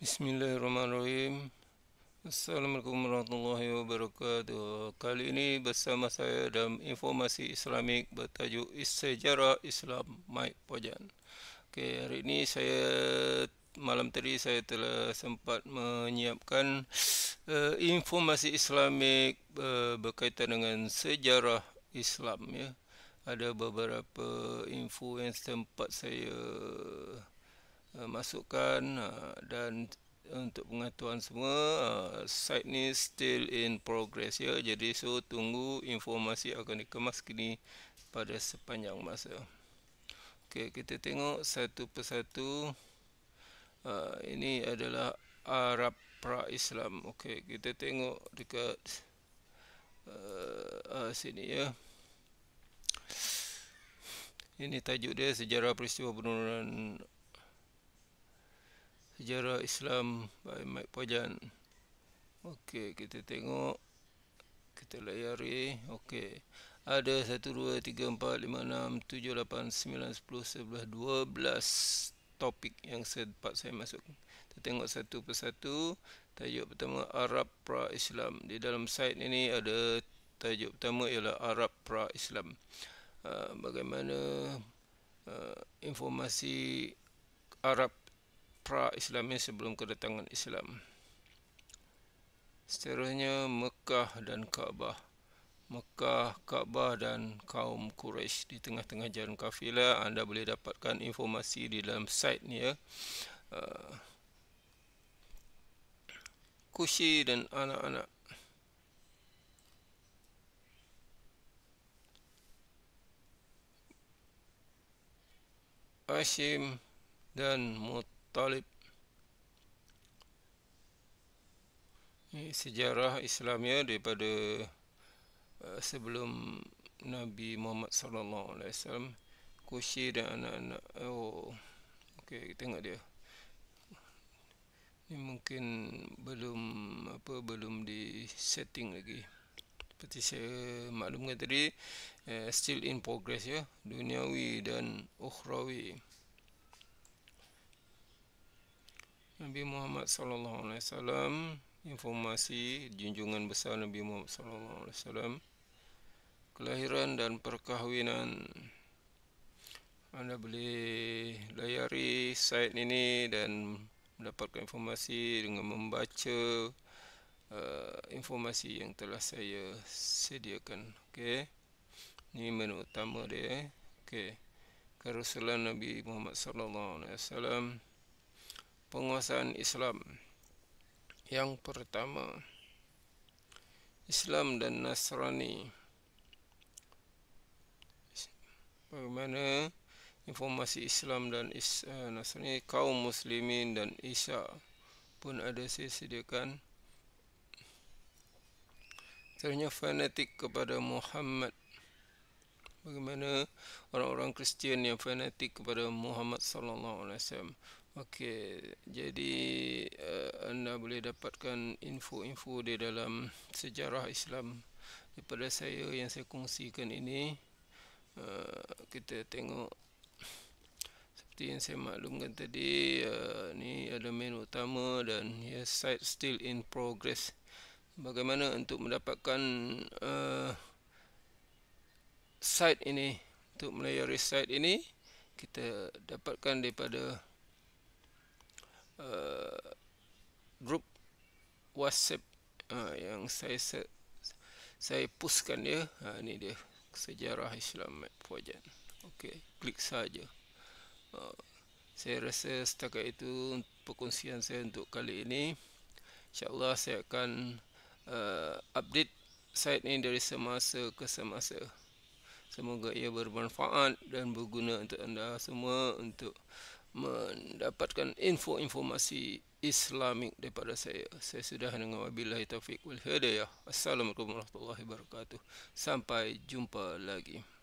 Bismillahirrahmanirrahim. Assalamualaikum warahmatullahi wabarakatuh. Kali ini bersama saya dalam informasi Islamik bertajuk Sejarah Islam Mike Pojan. Okay, hari ini saya malam tadi saya telah sempat menyiapkan uh, informasi Islamik uh, berkaitan dengan sejarah Islam ya. Ada beberapa info yang sempat saya Eh, masukkan eh, dan untuk pengaturan semua eh, site ni still in progress ya jadi so tunggu informasi akan dikemas kini pada sepanjang masa Okey kita tengok satu persatu ini adalah Arab pra-Islam Okey kita tengok dekat sini ya ini tajuk dia sejarah peristiwa penurunan Sejarah Islam by Mike Pajan Okey, kita tengok Kita layari Okey Ada 1,2,3,4,5,6,7,8,9,10,11,12 Topik yang sempat saya masuk Kita tengok satu persatu Tajuk pertama Arab Pra-Islam Di dalam site ini ada Tajuk pertama ialah Arab Pra-Islam ah, Bagaimana ah, Informasi Arab pra Islamnya sebelum kedatangan Islam. Seterusnya Mekah dan Kaabah. Mekah, Kaabah dan kaum Quraisy di tengah-tengah jalan kafilah. Anda boleh dapatkan informasi di dalam site ni ya. Uh, Kushi dan anak-anak Asim dan Mut Talib sejarah Islamnya daripada eh, sebelum Nabi Muhammad sallallahu alaihi wasallam Kushi dan anak-anak oh okey kita tengok dia ini mungkin belum apa belum di setting lagi seperti saya maklumkan tadi eh, still in progress ya duniawi dan ukhrawi Nabi Muhammad sallallahu alaihi wasallam informasi junjungan besar Nabi Muhammad sallallahu alaihi wasallam kelahiran dan perkahwinan anda boleh layari site ini dan mendapatkan informasi dengan membaca uh, informasi yang telah saya sediakan okey ini menu utama dia okey kerusulan Nabi Muhammad sallallahu alaihi wasallam penguasaan Islam yang pertama Islam dan Nasrani bagaimana informasi Islam dan Is eh, Nasrani kaum muslimin dan Isa pun ada saya sediakan Ternyata fanatik kepada Muhammad Bagaimana orang-orang Kristian yang fanatik kepada Muhammad sallallahu alaihi wasallam Okey, jadi uh, anda boleh dapatkan info-info di dalam sejarah Islam daripada saya yang saya kongsikan ini. Uh, kita tengok seperti yang saya maklumkan tadi, uh, ni ada menu utama dan yes, ya, site still in progress. Bagaimana untuk mendapatkan uh, site ini, untuk melayari site ini, kita dapatkan daripada uh, group WhatsApp uh, yang saya set saya puskan dia ha, ni dia sejarah Islam Map Fujian okey klik saja uh, saya rasa setakat itu perkongsian saya untuk kali ini insyaallah saya akan uh, update site ini dari semasa ke semasa semoga ia bermanfaat dan berguna untuk anda semua untuk mendapatkan info-informasi Islamik daripada saya. Saya sudah dengan wabillahi taufiq wal hidayah. Assalamualaikum warahmatullahi wabarakatuh. Sampai jumpa lagi.